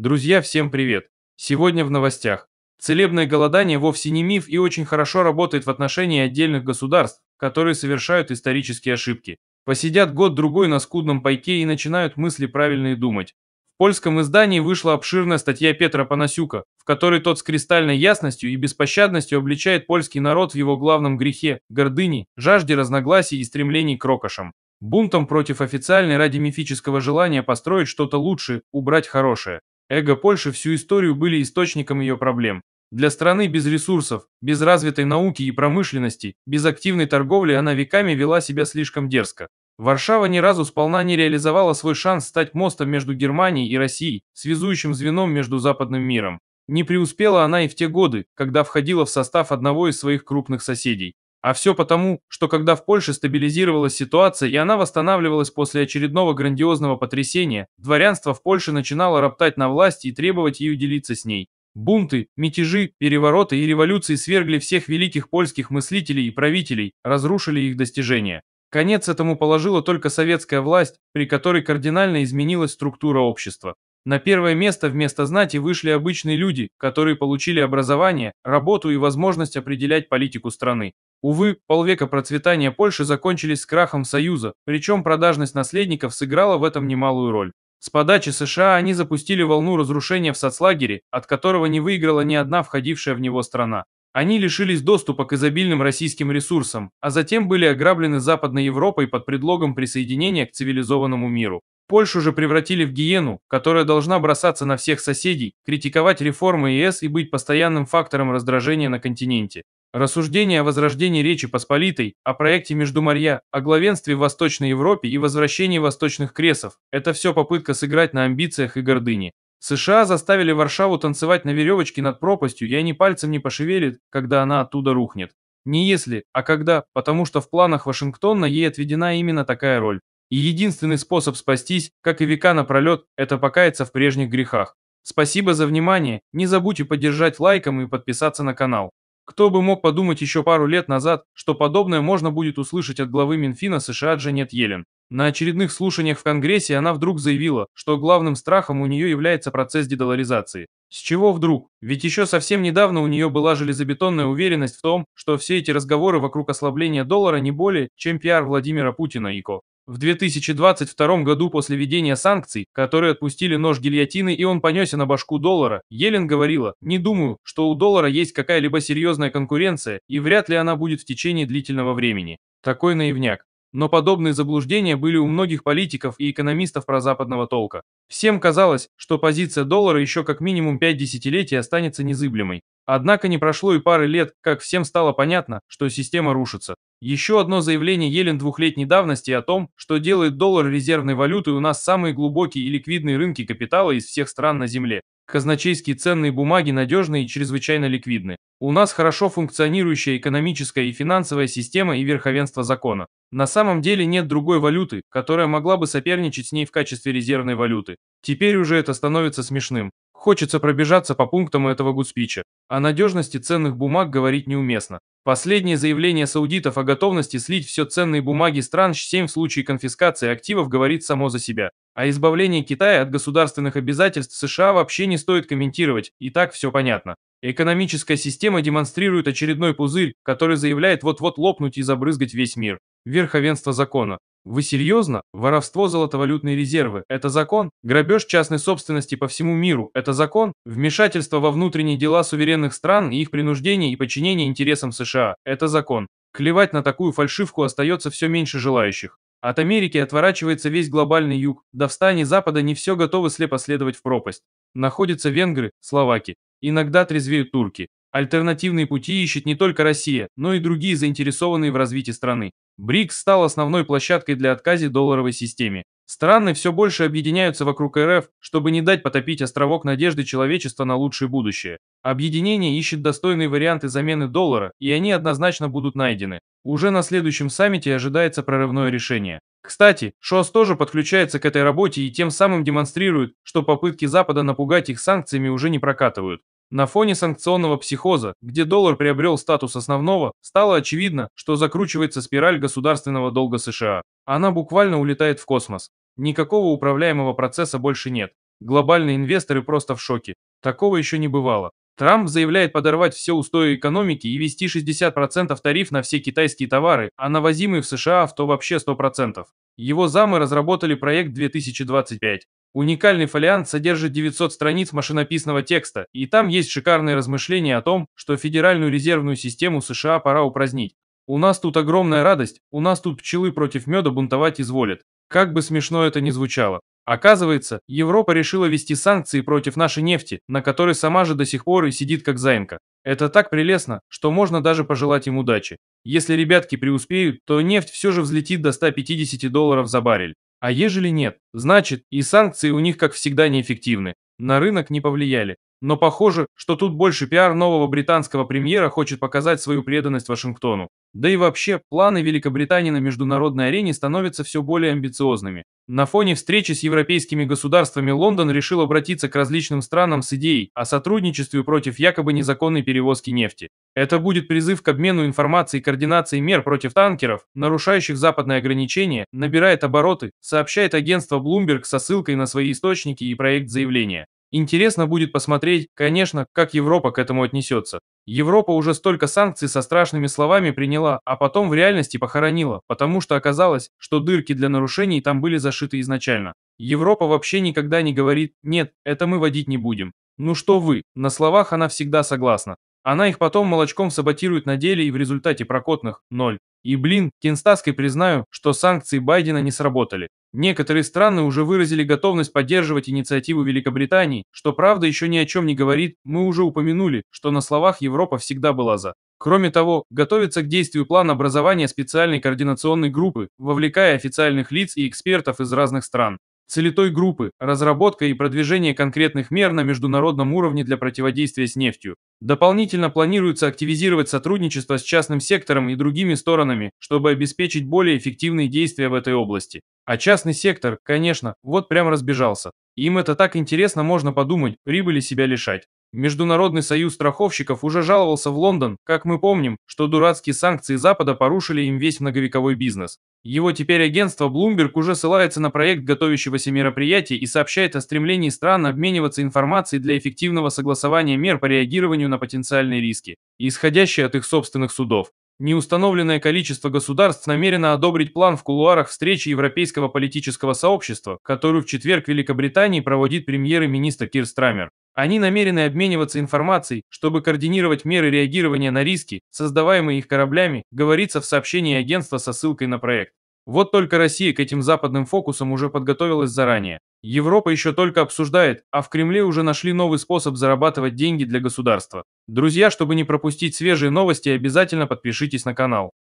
Друзья, всем привет! Сегодня в новостях. Целебное голодание вовсе не миф и очень хорошо работает в отношении отдельных государств, которые совершают исторические ошибки. Посидят год-другой на скудном пайке и начинают мысли правильные думать. В польском издании вышла обширная статья Петра Панасюка, в которой тот с кристальной ясностью и беспощадностью обличает польский народ в его главном грехе – гордыне, жажде разногласий и стремлений к рокошам. Бунтом против официальной ради мифического желания построить что-то лучше, убрать хорошее. Эго Польши всю историю были источником ее проблем. Для страны без ресурсов, без развитой науки и промышленности, без активной торговли она веками вела себя слишком дерзко. Варшава ни разу сполна не реализовала свой шанс стать мостом между Германией и Россией, связующим звеном между западным миром. Не преуспела она и в те годы, когда входила в состав одного из своих крупных соседей. А все потому, что когда в Польше стабилизировалась ситуация и она восстанавливалась после очередного грандиозного потрясения, дворянство в Польше начинало роптать на власть и требовать ее делиться с ней. Бунты, мятежи, перевороты и революции свергли всех великих польских мыслителей и правителей, разрушили их достижения. Конец этому положила только советская власть, при которой кардинально изменилась структура общества. На первое место вместо знати вышли обычные люди, которые получили образование, работу и возможность определять политику страны. Увы, полвека процветания Польши закончились с крахом Союза, причем продажность наследников сыграла в этом немалую роль. С подачи США они запустили волну разрушения в соцлагере, от которого не выиграла ни одна входившая в него страна. Они лишились доступа к изобильным российским ресурсам, а затем были ограблены Западной Европой под предлогом присоединения к цивилизованному миру. Польшу же превратили в гиену, которая должна бросаться на всех соседей, критиковать реформы ЕС и быть постоянным фактором раздражения на континенте. Рассуждения о возрождении Речи Посполитой, о проекте Междуморья, о главенстве в Восточной Европе и возвращении восточных кресов – это все попытка сыграть на амбициях и гордыне. США заставили Варшаву танцевать на веревочке над пропастью, и они пальцем не пошевелят, когда она оттуда рухнет. Не если, а когда, потому что в планах Вашингтона ей отведена именно такая роль. И единственный способ спастись, как и века напролет, это покаяться в прежних грехах. Спасибо за внимание, не забудьте поддержать лайком и подписаться на канал. Кто бы мог подумать еще пару лет назад, что подобное можно будет услышать от главы Минфина США Джанет Йеллен. На очередных слушаниях в Конгрессе она вдруг заявила, что главным страхом у нее является процесс дедоларизации. С чего вдруг? Ведь еще совсем недавно у нее была железобетонная уверенность в том, что все эти разговоры вокруг ослабления доллара не более, чем пиар Владимира Путина и ко. В 2022 году после введения санкций, которые отпустили нож гильотины и он понесся на башку доллара, Елен говорила, не думаю, что у доллара есть какая-либо серьезная конкуренция, и вряд ли она будет в течение длительного времени. Такой наивняк. Но подобные заблуждения были у многих политиков и экономистов прозападного толка. Всем казалось, что позиция доллара еще как минимум 5 десятилетий останется незыблемой. Однако не прошло и пары лет, как всем стало понятно, что система рушится. Еще одно заявление Елен двухлетней давности о том, что делает доллар резервной валютой у нас самые глубокие и ликвидные рынки капитала из всех стран на Земле. Казначейские ценные бумаги надежны и чрезвычайно ликвидны. У нас хорошо функционирующая экономическая и финансовая система и верховенство закона. На самом деле нет другой валюты, которая могла бы соперничать с ней в качестве резервной валюты. Теперь уже это становится смешным. Хочется пробежаться по пунктам этого гудспича. О надежности ценных бумаг говорить неуместно. Последнее заявление саудитов о готовности слить все ценные бумаги стран 7 в случае конфискации активов говорит само за себя. А избавление Китая от государственных обязательств США вообще не стоит комментировать, и так все понятно. Экономическая система демонстрирует очередной пузырь, который заявляет вот-вот лопнуть и забрызгать весь мир. Верховенство закона. Вы серьезно? Воровство золотовалютной резервы – это закон? Грабеж частной собственности по всему миру – это закон? Вмешательство во внутренние дела суверенных стран и их принуждение и подчинение интересам США – это закон? Клевать на такую фальшивку остается все меньше желающих. От Америки отворачивается весь глобальный юг, до встания Запада не все готовы слепо следовать в пропасть. Находятся венгры, словаки. Иногда трезвеют турки. Альтернативные пути ищет не только Россия, но и другие заинтересованные в развитии страны. БРИКС стал основной площадкой для отказа долларовой системе. Страны все больше объединяются вокруг РФ, чтобы не дать потопить островок надежды человечества на лучшее будущее. Объединение ищет достойные варианты замены доллара, и они однозначно будут найдены. Уже на следующем саммите ожидается прорывное решение. Кстати, ШОС тоже подключается к этой работе и тем самым демонстрирует, что попытки Запада напугать их санкциями уже не прокатывают. На фоне санкционного психоза, где доллар приобрел статус основного, стало очевидно, что закручивается спираль государственного долга США. Она буквально улетает в космос. Никакого управляемого процесса больше нет. Глобальные инвесторы просто в шоке. Такого еще не бывало. Трамп заявляет подорвать все устои экономики и ввести 60% тариф на все китайские товары, а на возимые в США авто вообще 100%. Его замы разработали проект 2025. Уникальный фолиант содержит 900 страниц машинописного текста, и там есть шикарные размышления о том, что Федеральную резервную систему США пора упразднить. У нас тут огромная радость, у нас тут пчелы против меда бунтовать изволят. Как бы смешно это ни звучало. Оказывается, Европа решила вести санкции против нашей нефти, на которой сама же до сих пор и сидит как зайка. Это так прелестно, что можно даже пожелать им удачи. Если ребятки преуспеют, то нефть все же взлетит до 150 долларов за баррель. А ежели нет, значит и санкции у них, как всегда, неэффективны, на рынок не повлияли. Но похоже, что тут больше пиар нового британского премьера хочет показать свою преданность Вашингтону. Да и вообще, планы Великобритании на международной арене становятся все более амбициозными. На фоне встречи с европейскими государствами Лондон решил обратиться к различным странам с идеей о сотрудничестве против якобы незаконной перевозки нефти. Это будет призыв к обмену информацией и координации мер против танкеров, нарушающих западные ограничения, набирает обороты, сообщает агентство Bloomberg со ссылкой на свои источники и проект заявления. Интересно будет посмотреть, конечно, как Европа к этому отнесется. Европа уже столько санкций со страшными словами приняла, а потом в реальности похоронила, потому что оказалось, что дырки для нарушений там были зашиты изначально. Европа вообще никогда не говорит «нет, это мы водить не будем». Ну что вы, на словах она всегда согласна. Она их потом молочком саботирует на деле и в результате прокотных – ноль. И блин, Кенстаской признаю, что санкции Байдена не сработали. Некоторые страны уже выразили готовность поддерживать инициативу Великобритании, что правда еще ни о чем не говорит, мы уже упомянули, что на словах Европа всегда была за. Кроме того, готовится к действию план образования специальной координационной группы, вовлекая официальных лиц и экспертов из разных стран. Целитой группы, разработка и продвижение конкретных мер на международном уровне для противодействия с нефтью. Дополнительно планируется активизировать сотрудничество с частным сектором и другими сторонами, чтобы обеспечить более эффективные действия в этой области. А частный сектор, конечно, вот прям разбежался. Им это так интересно, можно подумать, прибыли себя лишать. Международный союз страховщиков уже жаловался в Лондон, как мы помним, что дурацкие санкции Запада порушили им весь многовековой бизнес. Его теперь агентство Bloomberg уже ссылается на проект готовящегося мероприятия и сообщает о стремлении стран обмениваться информацией для эффективного согласования мер по реагированию на потенциальные риски, исходящие от их собственных судов. Неустановленное количество государств намерено одобрить план в кулуарах встречи Европейского политического сообщества, которую в четверг в Великобритании проводит премьер-министр Кир Страмер. Они намерены обмениваться информацией, чтобы координировать меры реагирования на риски, создаваемые их кораблями, говорится в сообщении агентства со ссылкой на проект. Вот только Россия к этим западным фокусам уже подготовилась заранее. Европа еще только обсуждает, а в Кремле уже нашли новый способ зарабатывать деньги для государства. Друзья, чтобы не пропустить свежие новости, обязательно подпишитесь на канал.